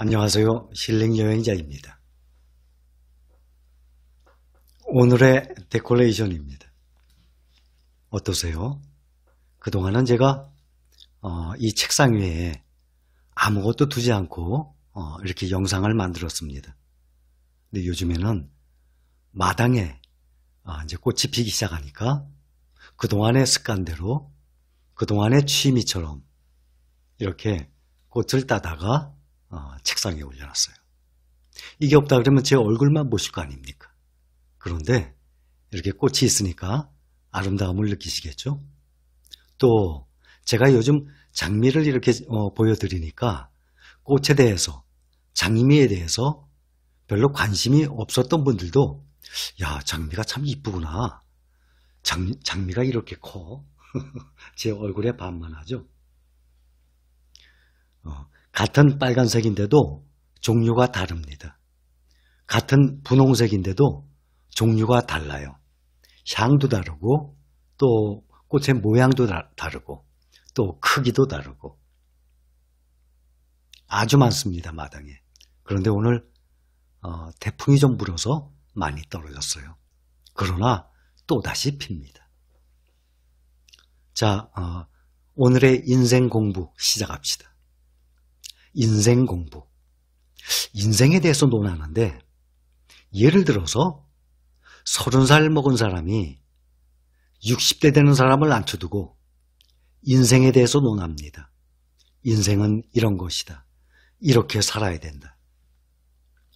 안녕하세요. 힐링 여행자입니다. 오늘의 데콜레이션입니다. 어떠세요? 그동안은 제가 어, 이 책상 위에 아무것도 두지 않고 어, 이렇게 영상을 만들었습니다. 근데 요즘에는 마당에 아, 이제 꽃이 피기 시작하니까 그동안의 습관대로 그동안의 취미처럼 이렇게 꽃을 따다가 어, 책상에 올려놨어요. 이게 없다 그러면 제 얼굴만 보실 거 아닙니까? 그런데 이렇게 꽃이 있으니까 아름다움을 느끼시겠죠? 또 제가 요즘 장미를 이렇게 어, 보여드리니까 꽃에 대해서 장미에 대해서 별로 관심이 없었던 분들도 야 장미가 참 이쁘구나 장, 미가 이렇게 커제 얼굴에 반만 하죠 어, 같은 빨간색인데도 종류가 다릅니다. 같은 분홍색인데도 종류가 달라요. 향도 다르고 또 꽃의 모양도 다르고 또 크기도 다르고 아주 많습니다 마당에. 그런데 오늘 어, 태풍이 좀 불어서 많이 떨어졌어요. 그러나 또 다시 핍니다. 자 어, 오늘의 인생 공부 시작합시다. 인생 공부. 인생에 대해서 논하는데, 예를 들어서, 서른 살 먹은 사람이 60대 되는 사람을 앉혀두고, 인생에 대해서 논합니다. 인생은 이런 것이다. 이렇게 살아야 된다.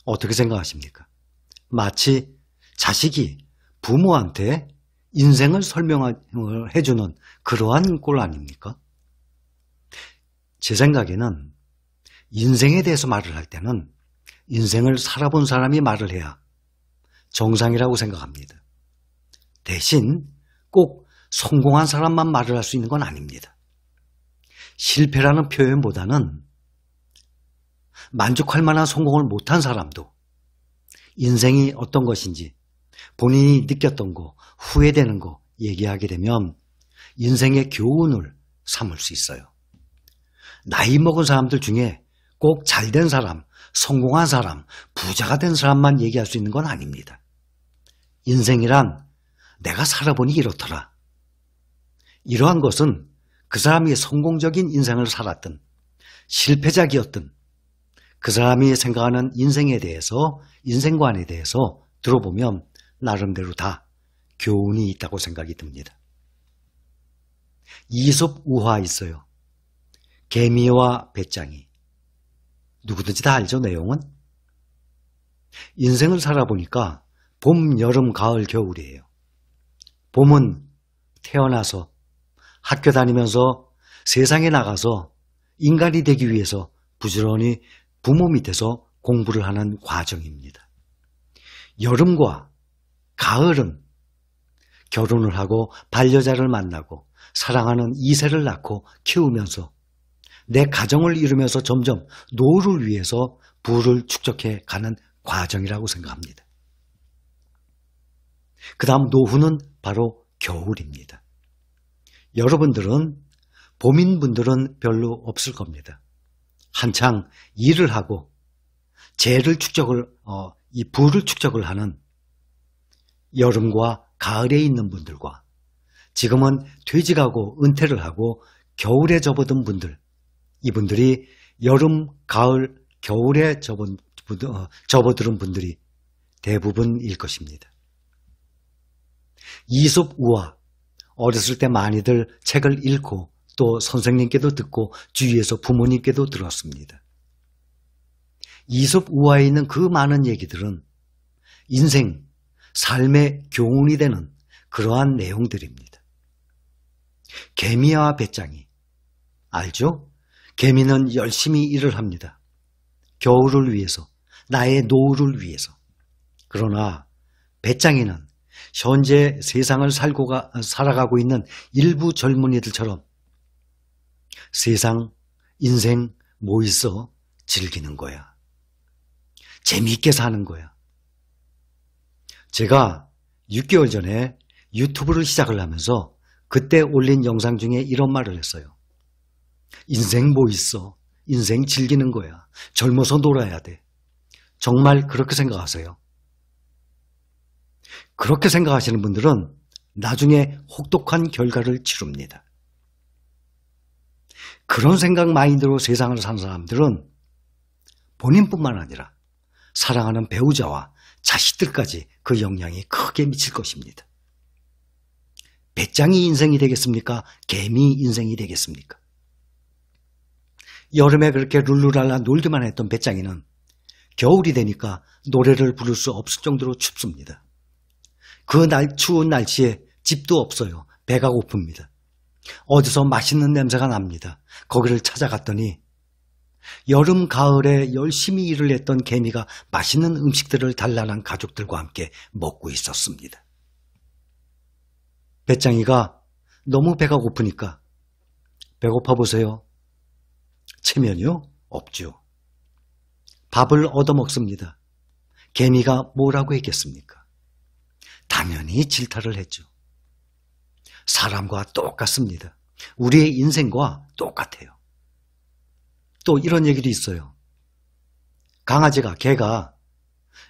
어떻게 생각하십니까? 마치 자식이 부모한테 인생을 설명을 해주는 그러한 꼴 아닙니까? 제 생각에는 인생에 대해서 말을 할 때는 인생을 살아본 사람이 말을 해야 정상이라고 생각합니다. 대신 꼭 성공한 사람만 말을 할 수 있는 건 아닙니다. 실패라는 표현보다는 만족할 만한 성공을 못한 사람도 인생이 어떤 것인지 본인이 느꼈던 거, 후회되는 거 얘기하게 되면 인생의 교훈을 삼을 수 있어요. 나이 먹은 사람들 중에 꼭 잘된 사람, 성공한 사람, 부자가 된 사람만 얘기할 수 있는 건 아닙니다. 인생이란 내가 살아보니 이렇더라. 이러한 것은 그 사람이 성공적인 인생을 살았든 실패작이었든 그 사람이 생각하는 인생에 대해서 인생관에 대해서 들어보면 나름대로 다 교훈이 있다고 생각이 듭니다. 이솝 우화 있어요. 개미와 배짱이. 누구든지 다 알죠, 내용은? 인생을 살아보니까 봄, 여름, 가을, 겨울이에요. 봄은 태어나서 학교 다니면서 세상에 나가서 인간이 되기 위해서 부지런히 부모 밑에서 공부를 하는 과정입니다. 여름과 가을은 결혼을 하고 반려자를 만나고 사랑하는 이세를 낳고 키우면서 내 가정을 이루면서 점점 노를 후 위해서 부를 축적해 가는 과정이라고 생각합니다. 그 다음 노후는 바로 겨울입니다. 여러분들은 봄인 분들은 별로 없을 겁니다. 한창 일을 하고 재를 축적을 어, 이 부를 축적을 하는 여름과 가을에 있는 분들과 지금은 퇴직하고 은퇴를 하고 겨울에 접어든 분들 이분들이 여름, 가을, 겨울에 어, 접어들은 분들이 대부분일 것입니다. 이솝 우화. 어렸을 때 많이들 책을 읽고 또 선생님께도 듣고 주위에서 부모님께도 들었습니다. 이솝 우화에 있는 그 많은 얘기들은 인생, 삶의 교훈이 되는 그러한 내용들입니다. 개미와 배짱이. 알죠? 개미는 열심히 일을 합니다. 겨울을 위해서, 나의 노후를 위해서. 그러나 배짱이는 현재 세상을 살고 가, 살아가고 있는 일부 젊은이들처럼 세상, 인생 뭐 있어 즐기는 거야. 재미있게 사는 거야. 제가 6개월 전에 유튜브를 시작을 하면서 그때 올린 영상 중에 이런 말을 했어요. 인생 뭐 있어? 인생 즐기는 거야. 젊어서 놀아야 돼. 정말 그렇게 생각하세요. 그렇게 생각하시는 분들은 나중에 혹독한 결과를 치릅니다. 그런 생각 마인드로 세상을 산 사람들은 본인뿐만 아니라 사랑하는 배우자와 자식들까지 그 영향이 크게 미칠 것입니다. 배짱이 인생이 되겠습니까? 개미 인생이 되겠습니까? 여름에 그렇게 룰루랄라 놀기만 했던 배짱이는 겨울이 되니까 노래를 부를 수 없을 정도로 춥습니다. 그 날 추운 날씨에 집도 없어요. 배가 고픕니다. 어디서 맛있는 냄새가 납니다. 거기를 찾아갔더니 여름 가을에 열심히 일을 했던 개미가 맛있는 음식들을 달라한 가족들과 함께 먹고 있었습니다. 배짱이가 너무 배가 고프니까 배고파 보세요. 체면이요? 없죠. 밥을 얻어먹습니다. 개미가 뭐라고 했겠습니까? 당연히 질타를 했죠. 사람과 똑같습니다. 우리의 인생과 똑같아요. 또 이런 얘기도 있어요. 강아지가, 개가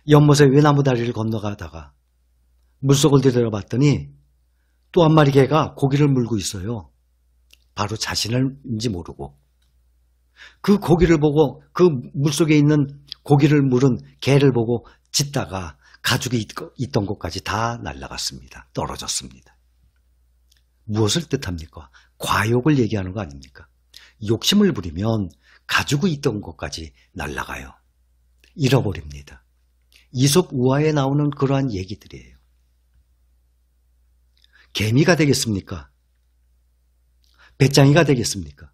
연못에 외나무 다리를 건너가다가 물속을 들여다봤더니 또 한 마리 개가 고기를 물고 있어요. 바로 자신을인지 모르고 그 고기를 보고 그 물속에 있는 고기를 물은 개를 보고 짖다가 가죽이 있던 곳까지 다 날아갔습니다. 떨어졌습니다. 무엇을 뜻합니까? 과욕을 얘기하는 거 아닙니까? 욕심을 부리면 가지고 있던 곳까지 날아가요. 잃어버립니다. 이솝 우화에 나오는 그러한 얘기들이에요. 개미가 되겠습니까? 배짱이가 되겠습니까?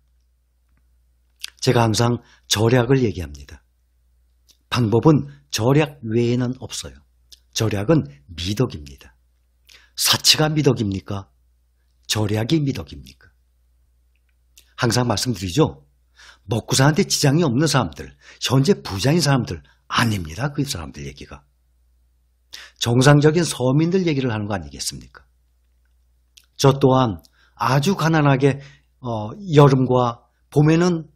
제가 항상 절약을 얘기합니다. 방법은 절약 외에는 없어요. 절약은 미덕입니다. 사치가 미덕입니까? 절약이 미덕입니까? 항상 말씀드리죠. 먹고 사는데 지장이 없는 사람들, 현재 부자인 사람들 아닙니다. 그 사람들 얘기가. 정상적인 서민들 얘기를 하는 거 아니겠습니까? 저 또한 아주 가난하게 어, 여름과 봄에는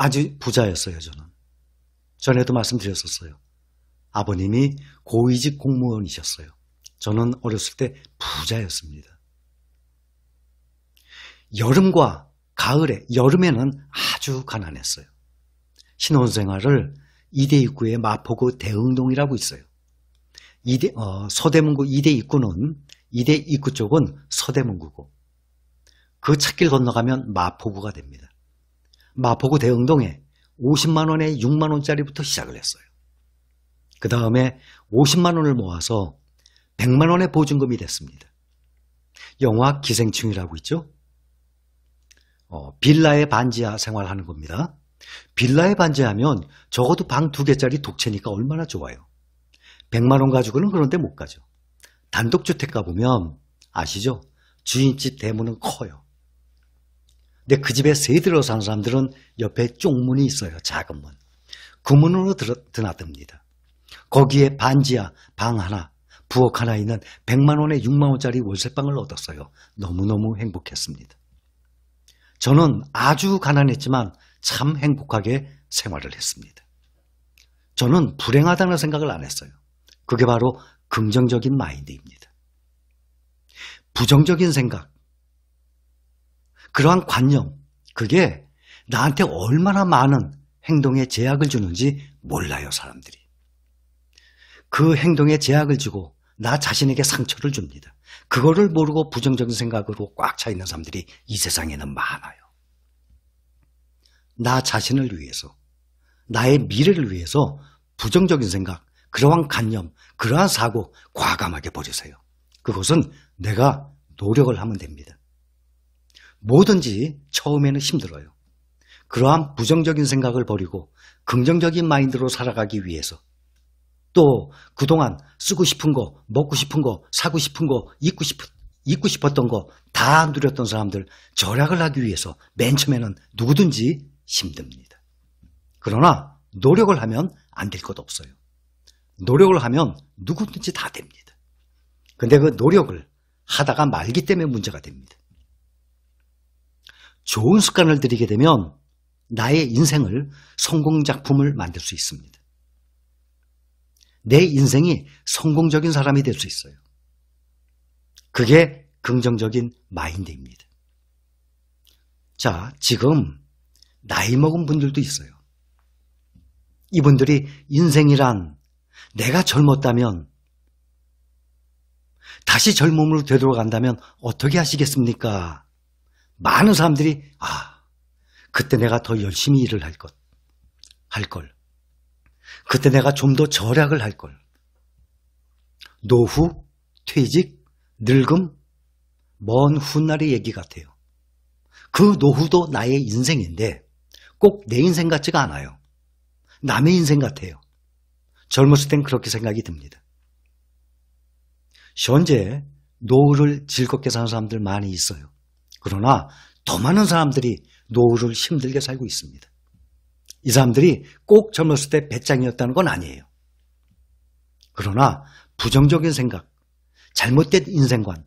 아주 부자였어요, 저는. 전에도 말씀드렸었어요. 아버님이 고위직 공무원이셨어요. 저는 어렸을 때 부자였습니다. 여름과 가을에, 여름에는 아주 가난했어요. 신혼생활을 이대 입구에 마포구 대흥동이라고 있어요. 이대, 어, 서대문구 이대 입구는, 이대 입구 쪽은 서대문구고, 그 찻길 건너가면 마포구가 됩니다. 마포구 대흥동에 50만 원에 6만 원짜리부터 시작을 했어요. 그 다음에 50만 원을 모아서 100만 원의 보증금이 됐습니다. 영화 기생충이라고 있죠? 어, 빌라의 반지하 생활하는 겁니다. 빌라에 반지하면 적어도 방 두 개짜리 독채니까 얼마나 좋아요. 100만 원 가지고는 그런데 못 가죠. 단독주택 가보면 아시죠? 주인집 대문은 커요. 근데 그 집에 세들어 사는 사람들은 옆에 쪽문이 있어요. 작은 문. 그 문으로 들어, 드나듭니다. 거기에 반지하 방 하나, 부엌 하나 있는 100만 원에 6만 원짜리 월세방을 얻었어요. 너무너무 행복했습니다. 저는 아주 가난했지만 참 행복하게 생활을 했습니다. 저는 불행하다는 생각을 안 했어요. 그게 바로 긍정적인 마인드입니다. 부정적인 생각, 그러한 관념, 그게 나한테 얼마나 많은 행동에 제약을 주는지 몰라요, 사람들이. 그 행동에 제약을 주고 나 자신에게 상처를 줍니다. 그거를 모르고 부정적인 생각으로 꽉 차 있는 사람들이 이 세상에는 많아요. 나 자신을 위해서, 나의 미래를 위해서 부정적인 생각, 그러한 관념, 그러한 사고 과감하게 버리세요. 그것은 내가 노력을 하면 됩니다. 뭐든지 처음에는 힘들어요. 그러한 부정적인 생각을 버리고 긍정적인 마인드로 살아가기 위해서 또 그동안 쓰고 싶은 거, 먹고 싶은 거, 사고 싶은 거, 입고 싶 입고 싶었던 거 다 누렸던 사람들 절약을 하기 위해서 맨 처음에는 누구든지 힘듭니다. 그러나 노력을 하면 안 될 것 없어요. 노력을 하면 누구든지 다 됩니다. 근데 그 노력을 하다가 말기 때문에 문제가 됩니다. 좋은 습관을 들이게 되면 나의 인생을 성공작품을 만들 수 있습니다. 내 인생이 성공적인 사람이 될 수 있어요. 그게 긍정적인 마인드입니다. 자, 지금 나이 먹은 분들도 있어요. 이분들이 인생이란 내가 젊었다면 다시 젊음으로 되돌아간다면 어떻게 하시겠습니까? 많은 사람들이 아 그때 내가 더 열심히 일을 할 것, 할 걸. 그때 내가 좀 더 절약을 할 걸. 노후, 퇴직, 늙음, 먼 훗날의 얘기 같아요. 그 노후도 나의 인생인데 꼭 내 인생 같지가 않아요. 남의 인생 같아요. 젊었을 땐 그렇게 생각이 듭니다. 현재 노후를 즐겁게 사는 사람들 많이 있어요. 그러나 더 많은 사람들이 노후를 힘들게 살고 있습니다. 이 사람들이 꼭 젊었을 때 배짱이었다는 건 아니에요. 그러나 부정적인 생각, 잘못된 인생관,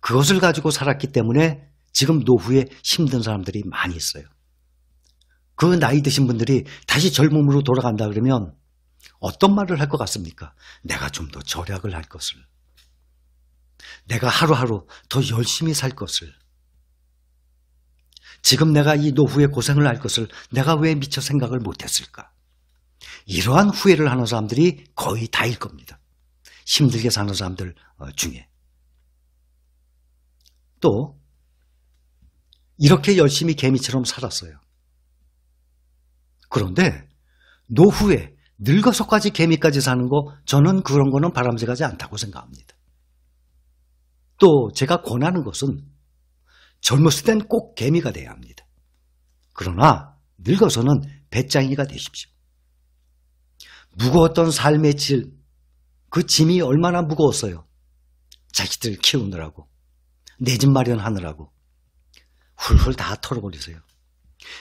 그것을 가지고 살았기 때문에 지금 노후에 힘든 사람들이 많이 있어요. 그 나이 드신 분들이 다시 젊음으로 돌아간다 그러면 어떤 말을 할 것 같습니까? 내가 좀 더 절약을 할 것을. 내가 하루하루 더 열심히 살 것을. 지금 내가 이 노후의 고생을 할 것을 내가 왜 미처 생각을 못했을까? 이러한 후회를 하는 사람들이 거의 다일 겁니다. 힘들게 사는 사람들 어, 중에. 또, 이렇게 열심히 개미처럼 살았어요. 그런데, 노후에 늙어서까지 개미까지 사는 거, 저는 그런 거는 바람직하지 않다고 생각합니다. 또, 제가 권하는 것은 젊었을 땐 꼭 개미가 돼야 합니다. 그러나 늙어서는 배짱이가 되십시오. 무거웠던 삶의 질, 그 짐이 얼마나 무거웠어요. 자식들 키우느라고, 내 집 마련하느라고, 훌훌 다 털어버리세요.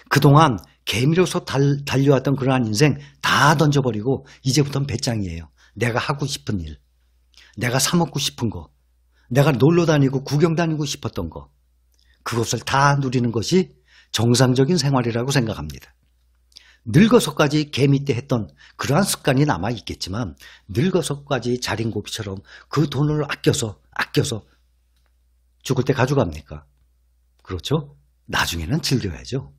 그동안 개미로서 달, 달려왔던 그러한 인생 다 던져버리고, 이제부터는 배짱이에요. 내가 하고 싶은 일, 내가 사먹고 싶은 거, 내가 놀러 다니고 구경 다니고 싶었던 거, 그것을 다 누리는 것이 정상적인 생활이라고 생각합니다. 늙어서까지 개미때 했던 그러한 습관이 남아 있겠지만 늙어서까지 자린고비처럼 그 돈을 아껴서 아껴서 죽을 때 가져갑니까? 그렇죠? 나중에는 즐겨야죠.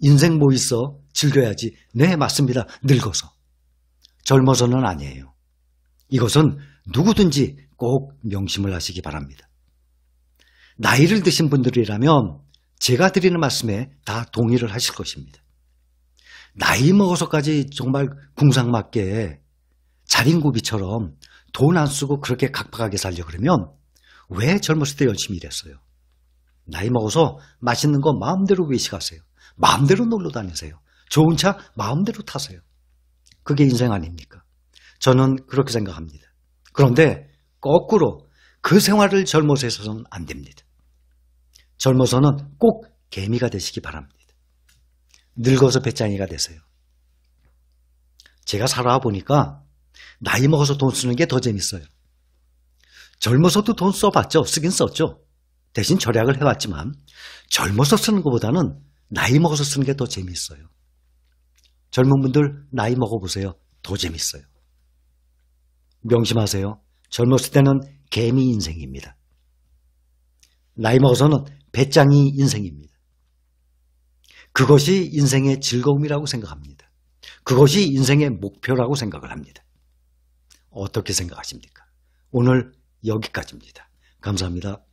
인생 뭐 있어? 즐겨야지. 네, 맞습니다. 늙어서. 젊어서는 아니에요. 이것은 누구든지 꼭 명심을 하시기 바랍니다. 나이를 드신 분들이라면 제가 드리는 말씀에 다 동의를 하실 것입니다. 나이 먹어서까지 정말 궁상맞게 자린고비처럼 돈 안 쓰고 그렇게 각박하게 살려 그러면 왜 젊었을 때 열심히 일했어요? 나이 먹어서 맛있는 거 마음대로 외식하세요. 마음대로 놀러 다니세요. 좋은 차 마음대로 타세요. 그게 인생 아닙니까? 저는 그렇게 생각합니다. 그런데 거꾸로 그 생활을 젊어서 해서는 안 됩니다. 젊어서는 꼭 개미가 되시기 바랍니다. 늙어서 배짱이가 되세요. 제가 살아보니까 나이 먹어서 돈 쓰는 게 더 재밌어요. 젊어서도 돈 써봤죠. 쓰긴 썼죠. 대신 절약을 해왔지만 젊어서 쓰는 것보다는 나이 먹어서 쓰는 게 더재미있어요 젊은 분들 나이 먹어보세요. 더재미있어요 명심하세요. 젊었을 때는 개미 인생입니다. 나이 먹어서는 배짱이 인생입니다. 그것이 인생의 즐거움이라고 생각합니다. 그것이 인생의 목표라고 생각을 합니다. 어떻게 생각하십니까? 오늘 여기까지입니다. 감사합니다.